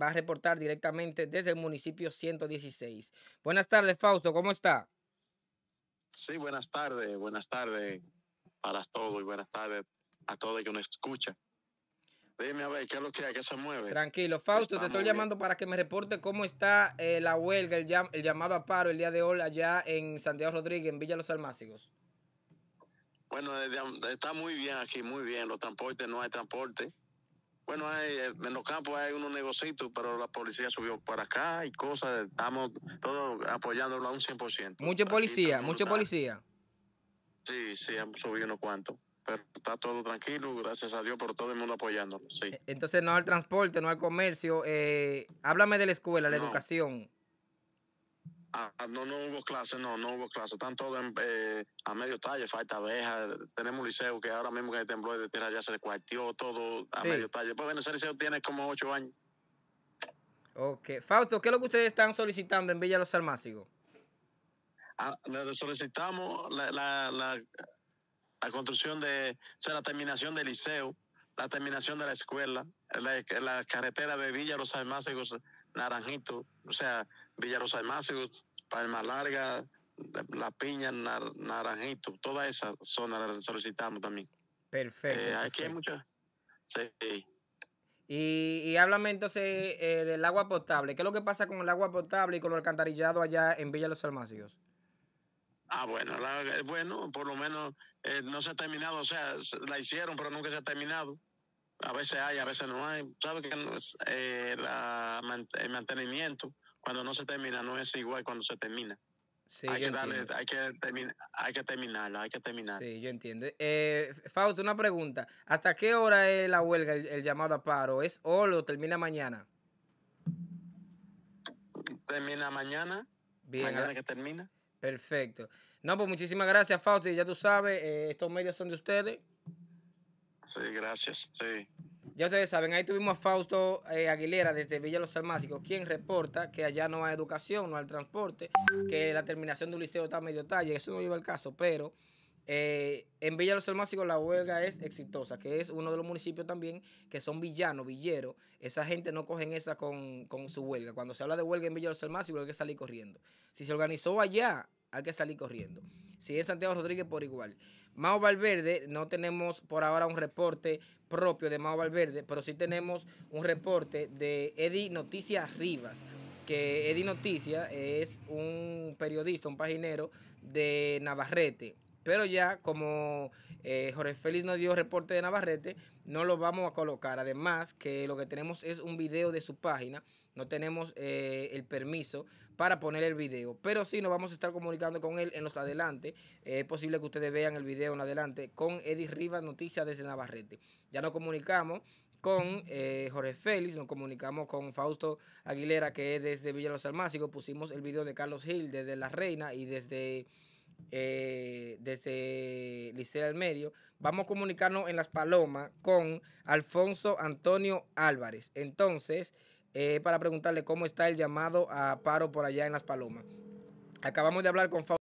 va a reportar directamente desde el municipio 116. Buenas tardes, Fausto, ¿cómo está? Sí, buenas tardes, buenas tardes para todos y buenas tardes a todos que nos escuchan. Dime a ver, ¿qué es lo que hay? que se mueve? Tranquilo, Fausto, te estoy llamando para que me reporte cómo está eh, la huelga, el, el, llamado a paro el día de hoy allá en Santiago Rodríguez, en Villa Los Almácigos. Bueno, está muy bien aquí, muy bien. Los transportes, no hay transporte. Bueno, hay, eh, en los campos hay unos negocitos, pero la policía subió para acá y cosas. Estamos todos apoyándolo a un 100%. Mucha policía, mucha policía. Sí, sí, han subido unos cuantos. Pero está todo tranquilo, gracias a Dios, por todo el mundo apoyándolo. Sí. E, entonces, no al transporte, no al comercio. Eh, háblame de la escuela, la educación. Ah, ah, no, no hubo clases, no, no hubo clases. Están todos eh, a medio talle, falta abeja. Tenemos un liceo que ahora mismo que hay temblor de tierra ya se descuartió todo a medio talle. Pues bueno, ese liceo tiene como ocho años. Ok. Fausto, ¿qué es lo que ustedes están solicitando en Villa Los Almácigos? Ah, solicitamos la, construcción de, o sea, la terminación del liceo, la terminación de la escuela, la, la carretera de Villa Los Almácigos, Naranjito, o sea, Villa Los Villarosa Palma Larga, La Piña, Naranjito, toda esa zona la solicitamos también. Perfecto. Eh, aquí hay muchas. Sí. Y, y, háblame entonces eh, del agua potable. ¿Qué es lo que pasa con el agua potable y con el alcantarillado allá en Villa Los Almacios? Ah, bueno, eh, bueno, por lo menos no se ha terminado, o sea, la hicieron, pero nunca se ha terminado. A veces hay, a veces no hay. Sabes que eh, el mantenimiento cuando no se termina, no es igual cuando se termina. Sí, hay, que darle, hay, que terminar, hay que terminarlo, hay que terminar. Sí, yo entiendo. Eh, Fausto, una pregunta. ¿Hasta qué hora es la huelga, el, llamado a paro? ¿Es o lo termina mañana? Termina mañana. Bien. Mañana que termina. Perfecto. No, pues muchísimas gracias, Fausto. ya tú sabes, eh, estos medios son de ustedes. Sí, gracias. Sí. Ya ustedes saben, ahí tuvimos a Fausto eh, Aguilera desde Villa Los Salmásicos, quien reporta que allá no hay educación, no hay transporte, que la terminación de liceo está medio talle, eso no lleva el caso, pero eh, en Villa Los Salmásicos la huelga es exitosa, que es uno de los municipios también que son villanos, villeros. Esa gente no cogen esa con, su huelga. Cuando se habla de huelga en Villa Los Salmásicos, hay que salir corriendo. Si se organizó allá, hay que salir corriendo. Si es Santiago Rodríguez, por igual. Mao Valverde, no tenemos por ahora un reporte propio de Mao Valverde, pero sí tenemos un reporte de Eddie Noticias Rivas, que Eddie Noticias es un periodista, un paginero de Navarrete. Pero ya como eh, Jorge Félix nos dio reporte de Navarrete, no lo vamos a colocar. Además que lo que tenemos es un video de su página. No tenemos eh, el permiso para poner el video. Pero sí nos vamos a estar comunicando con él en los adelante. Eh, es posible que ustedes vean el video en adelante con Edith Rivas Noticias desde Navarrete. Ya nos comunicamos con Jorge Félix, nos comunicamos con Fausto Aguilera, que es desde Villa Los Almácigos, pusimos el video de Carlos Gil desde La Reina y desde eh, desde Licea del Medio. Vamos a comunicarnos en Las Palomas con Alfonso Antonio Álvarez. Entonces, eh, para preguntarle cómo está el llamado a paro por allá en Las Palomas. Acabamos de hablar con